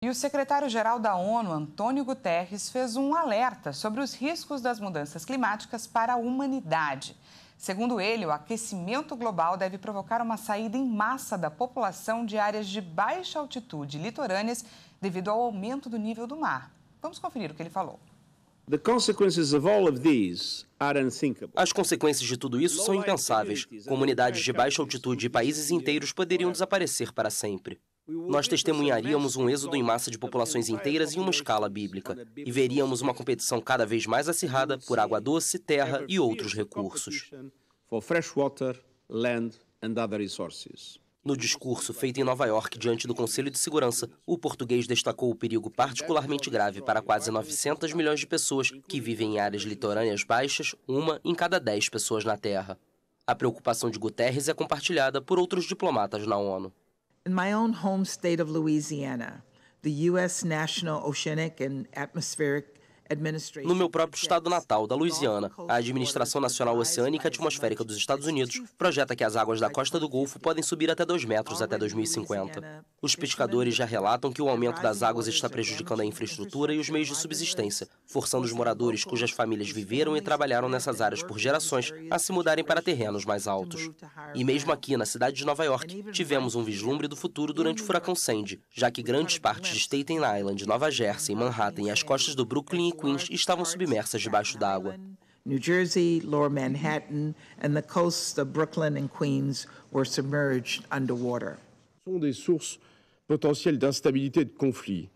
E o secretário-geral da ONU, Antônio Guterres, fez um alerta sobre os riscos das mudanças climáticas para a humanidade. Segundo ele, o aquecimento global deve provocar uma saída em massa da população de áreas de baixa altitude litorâneas devido ao aumento do nível do mar. Vamos conferir o que ele falou. As consequências de tudo isso são impensáveis. Comunidades de baixa altitude e países inteiros poderiam desaparecer para sempre nós testemunharíamos um êxodo em massa de populações inteiras em uma escala bíblica e veríamos uma competição cada vez mais acirrada por água doce, terra e outros recursos. No discurso feito em Nova York diante do Conselho de Segurança, o português destacou o perigo particularmente grave para quase 900 milhões de pessoas que vivem em áreas litorâneas baixas, uma em cada 10 pessoas na Terra. A preocupação de Guterres é compartilhada por outros diplomatas na ONU. In my own home state of Louisiana, the U.S. National Oceanic and Atmospheric No meu próprio estado natal, da Louisiana, a Administração Nacional Oceânica e Atmosférica dos Estados Unidos projeta que as águas da costa do Golfo podem subir até 2 metros até 2050. Os pescadores já relatam que o aumento das águas está prejudicando a infraestrutura e os meios de subsistência, forçando os moradores cujas famílias viveram e trabalharam nessas áreas por gerações a se mudarem para terrenos mais altos. E mesmo aqui, na cidade de Nova York, tivemos um vislumbre do futuro durante o furacão Sandy, já que grandes partes de Staten Island, Nova Jersey, Manhattan e as costas do Brooklyn Queens estavam submersas debaixo d'água. New Jersey, Lower Manhattan, and the coasts of Brooklyn and Queens were submerged underwater. São des sources potentielles d'instabilité de conflits.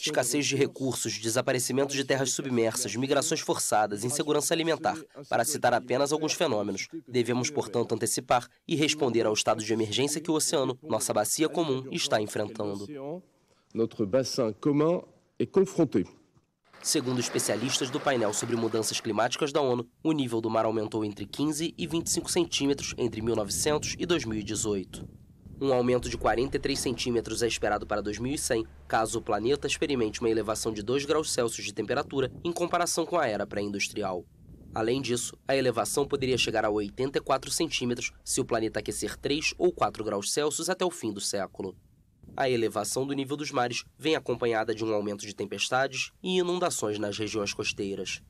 Escassez de recursos, desaparecimento de terras submersas, migrações forçadas, insegurança alimentar, para citar apenas alguns fenômenos. Devemos, portanto, antecipar e responder ao estado de emergência que o oceano, nossa bacia comum, está enfrentando. Nosso bassin comum est confrontado. Segundo especialistas do painel sobre mudanças climáticas da ONU, o nível do mar aumentou entre 15 e 25 centímetros entre 1900 e 2018. Um aumento de 43 centímetros é esperado para 2100, caso o planeta experimente uma elevação de 2 graus Celsius de temperatura em comparação com a era pré-industrial. Além disso, a elevação poderia chegar a 84 centímetros se o planeta aquecer 3 ou 4 graus Celsius até o fim do século. A elevação do nível dos mares vem acompanhada de um aumento de tempestades e inundações nas regiões costeiras.